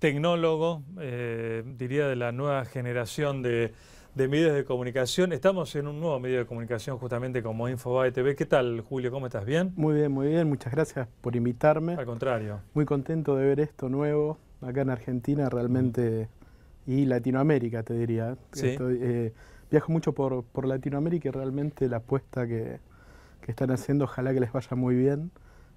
tecnólogo, eh, diría de la nueva generación de, medios de comunicación. Estamos en un nuevo medio de comunicación justamente como Infobae TV. ¿Qué tal, Julio? ¿Cómo estás? ¿Bien? Muy bien, muy bien. Muchas gracias por invitarme. Al contrario. Muy contento de ver esto nuevo acá en Argentina realmente y Latinoamérica, te diría. Eh, viajo mucho por, Latinoamérica y realmente la apuesta que, están haciendo, ojalá que les vaya muy bien.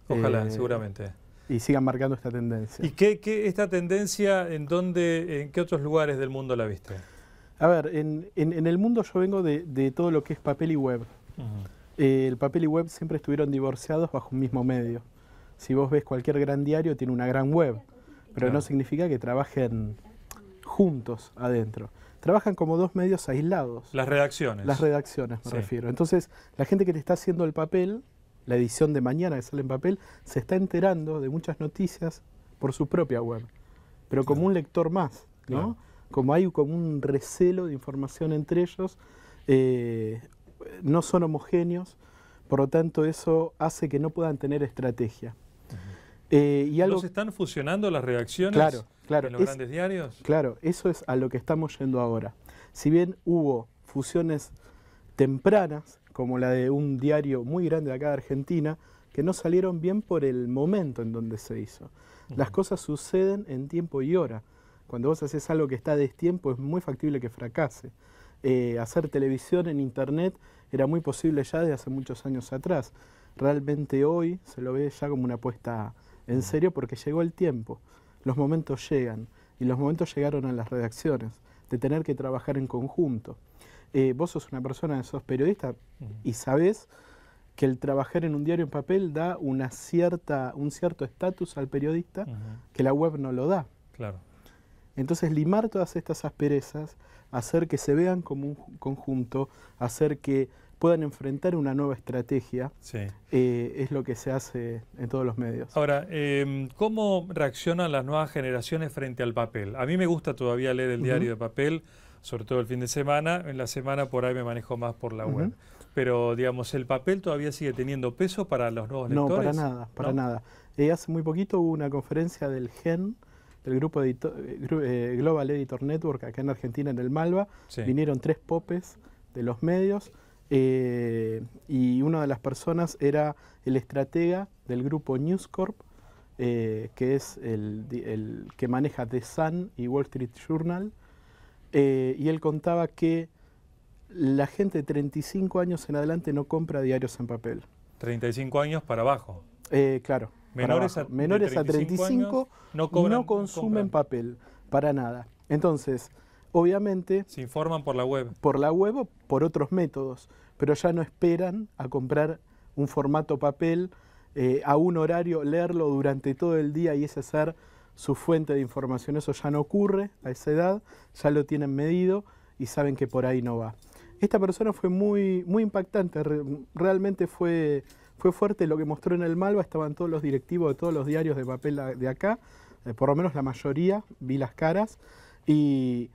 Ojalá, eh, seguramente y sigan marcando esta tendencia. ¿Y qué, qué esta tendencia en dónde, en qué otros lugares del mundo la viste? A ver, en, en, el mundo yo vengo de, de, todo lo que es papel y web. Eh, el papel y web siempre estuvieron divorciados bajo un mismo medio. Si vos ves cualquier gran diario tiene una gran web, pero no significa que trabajen juntos adentro trabajan como dos medios aislados. Las redacciones. Las redacciones, me refiero. Entonces, la gente que te está haciendo el papel la edición de mañana que sale en papel, se está enterando de muchas noticias por su propia web, pero como un lector más, ¿no? Como hay como un recelo de información entre ellos, eh, no son homogéneos, por lo tanto eso hace que no puedan tener estrategia. Eh, y algo, están fusionando las reacciones claro, en los grandes diarios? Claro, eso es a lo que estamos yendo ahora. Si bien hubo fusiones tempranas como la de un diario muy grande de acá de Argentina, que no salieron bien por el momento en donde se hizo. Las cosas suceden en tiempo y hora. Cuando vos haces algo que está a destiempo es muy factible que fracase. Eh, hacer televisión en internet era muy posible ya desde hace muchos años atrás. Realmente hoy se lo ve ya como una apuesta en serio porque llegó el tiempo. Los momentos llegan y los momentos llegaron a las redacciones, de tener que trabajar en conjunto. Eh, vos sos una persona, sos periodista y sabés que el trabajar en un diario en papel da una cierta, un cierto estatus al periodista que la web no lo da. Claro. Entonces, limar todas estas asperezas, hacer que se vean como un conjunto, hacer que puedan enfrentar una nueva estrategia, eh, es lo que se hace en todos los medios. Ahora, em, ¿cómo reaccionan las nuevas generaciones frente al papel? A mí me gusta todavía leer el diario de papel sobre todo el fin de semana. En la semana por ahí me manejo más por la web. Pero, digamos, ¿el papel todavía sigue teniendo peso para los nuevos lectores? No, para nada, para nada. Eh, hace muy poquito hubo una conferencia del GEN, del grupo eh, eh, Global Editor Network, acá en Argentina, en el Malva. Vinieron tres popes de los medios. y una de las personas era el estratega del grupo News Corp, que es el, que maneja The Sun y Wall Street Journal, eh, y él contaba que la gente de 35 años en adelante no compra diarios en papel. 35 años para abajo. Eh, claro. Menores, A, Menores 35 a 35 no, consumen papel, para nada. Entonces, obviamente... Se informan por la web. Por la web o por otros métodos, pero ya no esperan a comprar un formato papel eh, a un horario, leerlo durante todo el día y ese ser su fuente de información. Eso ya no ocurre a esa edad, ya lo tienen medido y saben que por ahí no va. Esta persona fue muy, muy impactante, realmente fue, fue fuerte lo que mostró en el Malva, estaban todos los directivos de todos los diarios de papel de acá, eh, por lo menos la mayoría, vi las caras, y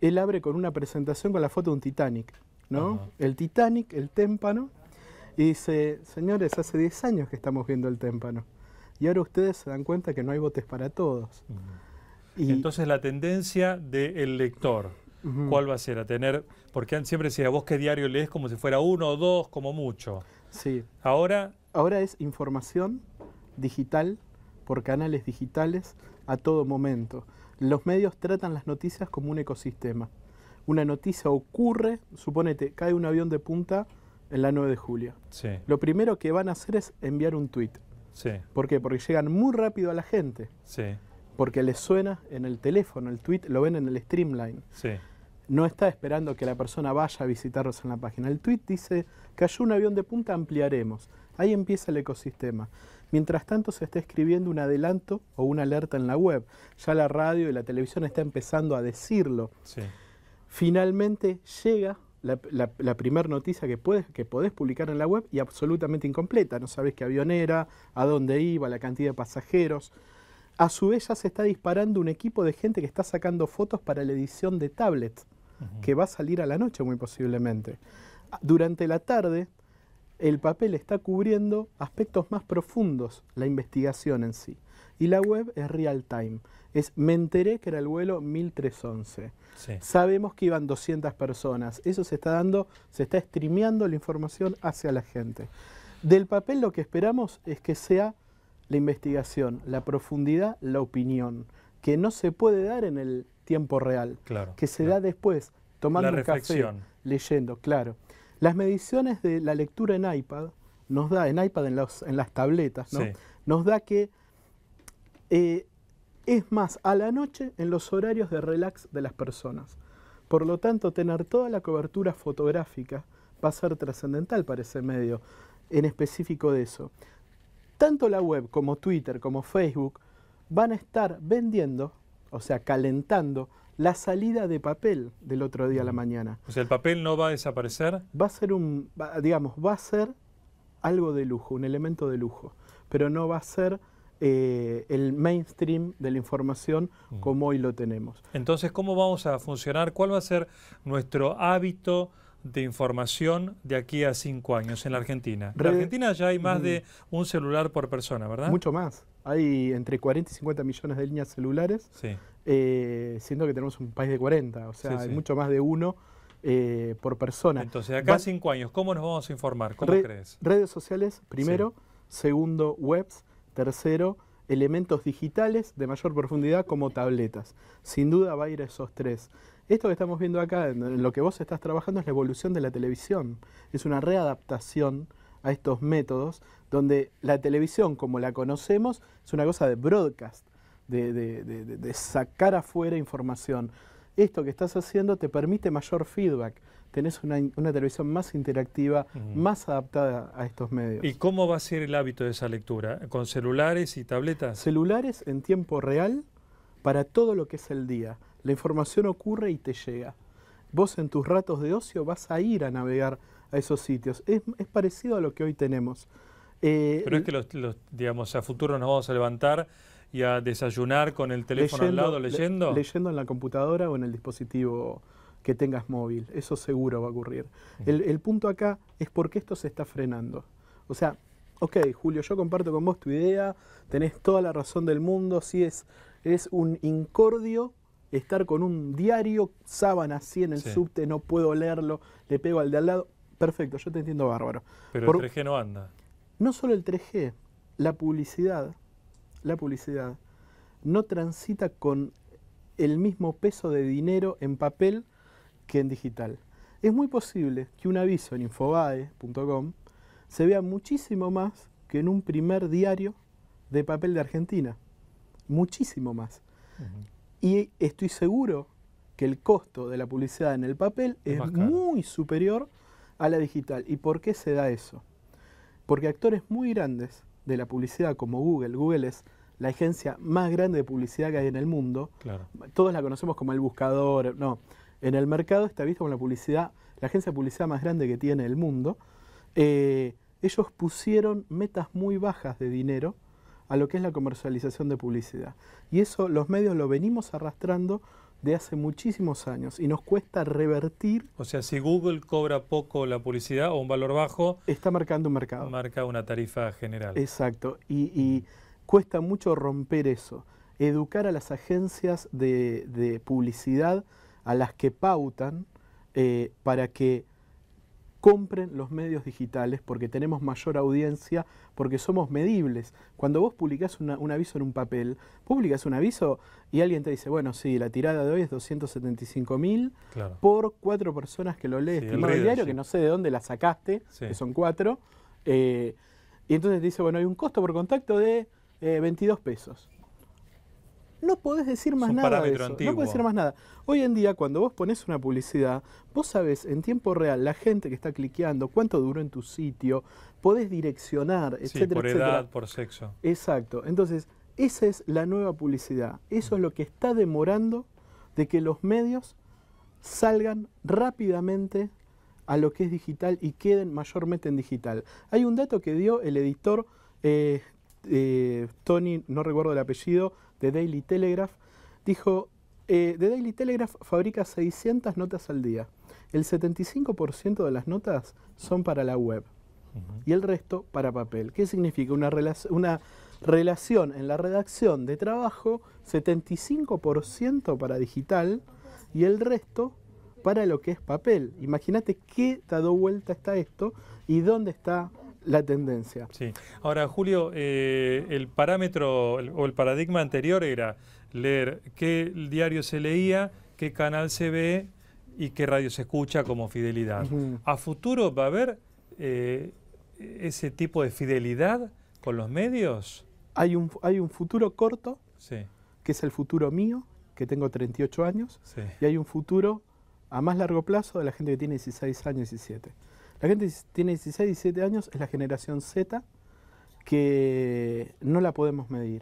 él abre con una presentación con la foto de un Titanic, ¿no? El Titanic, el témpano, y dice, señores, hace 10 años que estamos viendo el témpano y ahora ustedes se dan cuenta que no hay botes para todos. y Entonces la tendencia del lector, ¿cuál va a ser? A tener, porque siempre decía, vos qué diario lees como si fuera uno o dos, como mucho. Sí. Ahora... Ahora es información digital por canales digitales a todo momento. Los medios tratan las noticias como un ecosistema. Una noticia ocurre, supónete, cae un avión de punta en la 9 de julio. Sí. Lo primero que van a hacer es enviar un tweet. ¿Por qué? Porque llegan muy rápido a la gente. Sí. Porque les suena en el teléfono, el tweet, lo ven en el streamline. No está esperando que la persona vaya a visitarlos en la página. El tweet dice, cayó un avión de punta, ampliaremos. Ahí empieza el ecosistema. Mientras tanto se está escribiendo un adelanto o una alerta en la web. Ya la radio y la televisión está empezando a decirlo. Finalmente llega la, primera noticia que, puedes, que podés publicar en la web y absolutamente incompleta. No sabes qué avión era, a dónde iba, la cantidad de pasajeros. A su vez ya se está disparando un equipo de gente que está sacando fotos para la edición de tablet, que va a salir a la noche muy posiblemente. Ah, durante la tarde, el papel está cubriendo aspectos más profundos, la investigación en sí. Y la web es real time. Es, me enteré que era el vuelo 1311. Sabemos que iban 200 personas. Eso se está dando, se está streameando la información hacia la gente. Del papel lo que esperamos es que sea la investigación, la profundidad, la opinión, que no se puede dar en el tiempo real, que se da después, tomando la un café, leyendo, claro. Las mediciones de la lectura en iPad nos da, en iPad en, las tabletas, nos da que eh, es más a la noche en los horarios de relax de las personas. Por lo tanto, tener toda la cobertura fotográfica va a ser trascendental para ese medio, en específico de eso. Tanto la web como Twitter como Facebook van a estar vendiendo, o sea, calentando la salida de papel del otro día a la mañana. O sea, el papel no va a desaparecer. Va a ser un, digamos, va a ser algo de lujo, un elemento de lujo, pero no va a ser eh, el mainstream de la información mm. como hoy lo tenemos. Entonces, ¿cómo vamos a funcionar? ¿Cuál va a ser nuestro hábito? de información de aquí a cinco años en la Argentina. En la Argentina ya hay más mm. de un celular por persona, ¿verdad? Mucho más. Hay entre 40 y 50 millones de líneas celulares, eh, siendo que tenemos un país de 40, o sea, hay mucho más de uno eh, por persona. Entonces, acá a cinco años, ¿cómo nos vamos a informar? ¿Cómo crees? Redes sociales, primero. Segundo, webs. Tercero, elementos digitales de mayor profundidad como tabletas. Sin duda va a ir a esos tres. Esto que estamos viendo acá, en lo que vos estás trabajando, es la evolución de la televisión. Es una readaptación a estos métodos, donde la televisión, como la conocemos, es una cosa de broadcast, de, de sacar afuera información. Esto que estás haciendo te permite mayor feedback, tenés una, televisión más interactiva, más adaptada a estos medios. ¿Y cómo va a ser el hábito de esa lectura? ¿Con celulares y tabletas? Celulares en tiempo real para todo lo que es el día. La información ocurre y te llega. Vos en tus ratos de ocio vas a ir a navegar a esos sitios. Es, parecido a lo que hoy tenemos. Eh, Pero es que digamos, a futuro nos vamos a levantar y a desayunar con el teléfono al lado leyendo. leyendo en la computadora o en el dispositivo que tengas móvil. Eso seguro va a ocurrir. El, punto acá es por qué esto se está frenando. O sea, ok, Julio, yo comparto con vos tu idea, tenés toda la razón del mundo, si es, es un incordio estar con un diario sábana así en el subte, no puedo leerlo, le pego al de al lado. Perfecto, yo te entiendo bárbaro. Pero el 3G no anda. No solo el 3G, la publicidad, la publicidad no transita con el mismo peso de dinero en papel que en digital. Es muy posible que un aviso en infobae.com se vea muchísimo más que en un primer diario de papel de Argentina. Muchísimo más. Y estoy seguro que el costo de la publicidad en el papel es, muy superior a la digital. ¿Y por qué se da eso? Porque actores muy grandes de la publicidad como Google, Google es la agencia más grande de publicidad que hay en el mundo, todos la conocemos como el buscador, no, en el mercado, está visto como la publicidad, la agencia de publicidad más grande que tiene el mundo. Eh, ellos pusieron metas muy bajas de dinero a lo que es la comercialización de publicidad. Y eso los medios lo venimos arrastrando de hace muchísimos años y nos cuesta revertir. O sea, si Google cobra poco la publicidad o un valor bajo... Está marcando un mercado. Marca una tarifa general. Exacto. Y, cuesta mucho romper eso. Educar a las agencias de publicidad a las que pautan eh, para que compren los medios digitales porque tenemos mayor audiencia, porque somos medibles. Cuando vos publicás un aviso en un papel, publicás un aviso y alguien te dice, bueno, sí, la tirada de hoy es 275 mil por cuatro personas que lo lees el diario, que no sé de dónde la sacaste, que son cuatro. Eh, y entonces te dice, bueno, hay un costo por contacto de 22 eh, pesos. No podés decir más nada. No podés decir más nada. Hoy en día, cuando vos pones una publicidad, vos sabés en tiempo real la gente que está cliqueando, cuánto duró en tu sitio, podés direccionar, etcétera, por edad, por sexo. Exacto. Entonces, esa es la nueva publicidad. Eso es lo que está demorando de que los medios salgan rápidamente a lo que es digital y queden mayormente en digital. Hay un dato que dio el editor eh, eh, Tony, no recuerdo el apellido, The Daily Telegraph, dijo, The eh, Daily Telegraph fabrica 600 notas al día. El 75% de las notas son para la web y el resto para papel. ¿Qué significa? Una, una relación en la redacción de trabajo, 75% para digital y el resto para lo que es papel. Imagínate qué dado vuelta está esto y dónde está la tendencia. Sí. Ahora, Julio, eh, el parámetro o el paradigma anterior era leer qué diario se leía, qué canal se ve y qué radio se escucha como fidelidad. ¿A futuro va a haber eh, ese tipo de fidelidad con los medios? Hay un, hay un futuro corto, que es el futuro mío, que tengo 38 años, y hay un futuro a más largo plazo de la gente que tiene 16 años y 17. La gente tiene 16, 17 años, es la generación Z que no la podemos medir.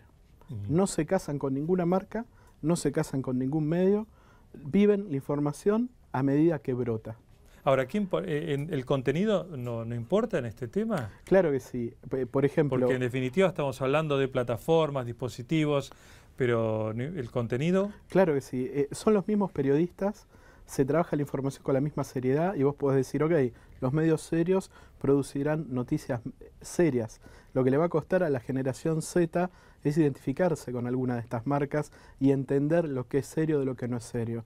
No se casan con ninguna marca, no se casan con ningún medio, viven la información a medida que brota. Ahora, ¿quién, eh, en ¿el contenido no, importa en este tema? Claro que sí. Por ejemplo... Porque en definitiva estamos hablando de plataformas, dispositivos, pero el contenido... Claro que sí. Eh, son los mismos periodistas se trabaja la información con la misma seriedad y vos podés decir, ok, los medios serios producirán noticias serias. Lo que le va a costar a la generación Z es identificarse con alguna de estas marcas y entender lo que es serio de lo que no es serio.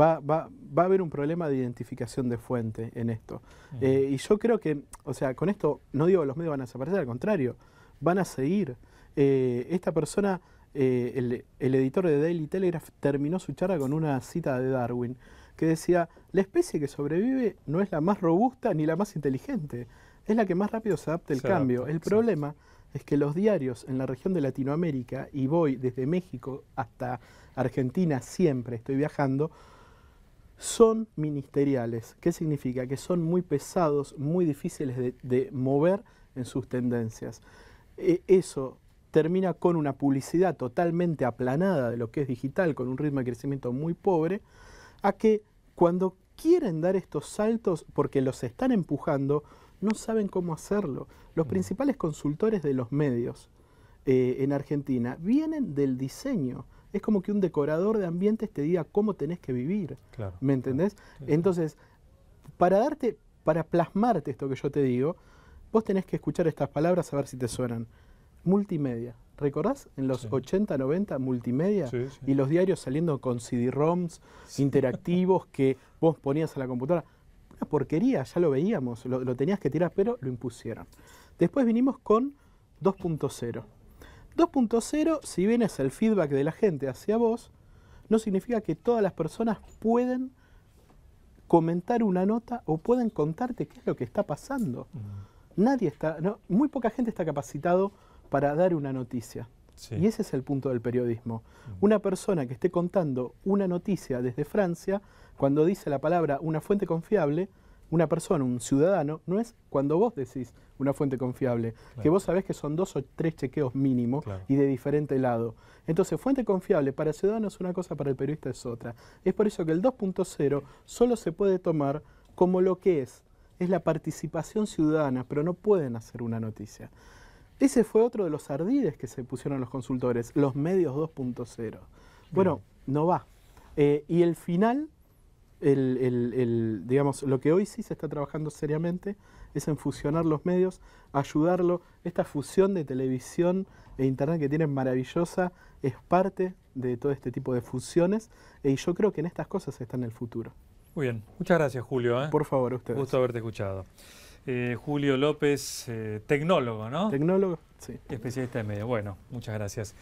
Va, a haber un problema de identificación de fuente en esto. Eh, y yo creo que, o sea, con esto no digo que los medios van a desaparecer, al contrario, van a seguir. Eh, esta persona, eh, el, el editor de Daily Telegraph, terminó su charla con una cita de Darwin que decía, la especie que sobrevive no es la más robusta ni la más inteligente, es la que más rápido se adapta al cambio. el problema es que los diarios en la región de Latinoamérica, y voy desde México hasta Argentina, siempre estoy viajando, son ministeriales. ¿Qué significa? Que son muy pesados, muy difíciles de, mover en sus tendencias. E, eso termina con una publicidad totalmente aplanada de lo que es digital, con un ritmo de crecimiento muy pobre, a que cuando quieren dar estos saltos porque los están empujando, no saben cómo hacerlo. Los mm. principales consultores de los medios eh, en Argentina vienen del diseño. Es como que un decorador de ambientes te diga cómo tenés que vivir. ¿Me entendés? Entonces, para darte, para plasmarte esto que yo te digo, vos tenés que escuchar estas palabras a ver si te suenan. Multimedia. ¿Recordás? En los 80, 90, multimedia y los diarios saliendo con CD-ROMs interactivos que vos ponías a la computadora. Una porquería, ya lo veíamos, lo, tenías que tirar, pero lo impusieron. Después vinimos con 2.0. 2.0, si bien es el feedback de la gente hacia vos, no significa que todas las personas pueden comentar una nota o pueden contarte qué es lo que está pasando. Mm. Nadie está, muy poca gente está capacitado para dar una noticia. Y ese es el punto del periodismo. Mm. Una persona que esté contando una noticia desde Francia, cuando dice la palabra una fuente confiable, una persona, un ciudadano, no es cuando vos decís una fuente confiable, que vos sabés que son dos o tres chequeos mínimos y de diferente lado. Entonces, fuente confiable para el ciudadano es una cosa, para el periodista es otra. Es por eso que el 2.0 solo se puede tomar como lo que es, es la participación ciudadana, pero no pueden hacer una noticia. Ese fue otro de los ardides que se pusieron los consultores, los medios 2.0. Bueno, no va. Eh, y el final, el, digamos, lo que hoy sí se está trabajando seriamente es en fusionar los medios, ayudarlo. Esta fusión de televisión e internet que tienen maravillosa es parte de todo este tipo de fusiones eh, y yo creo que en estas cosas está en el futuro. Muy bien, muchas gracias Julio. ¿eh? Por favor, usted ustedes. Gusto haberte escuchado. Eh, Julio López, eh, tecnólogo, ¿no? Tecnólogo, sí. Especialista de medio. Bueno, muchas gracias.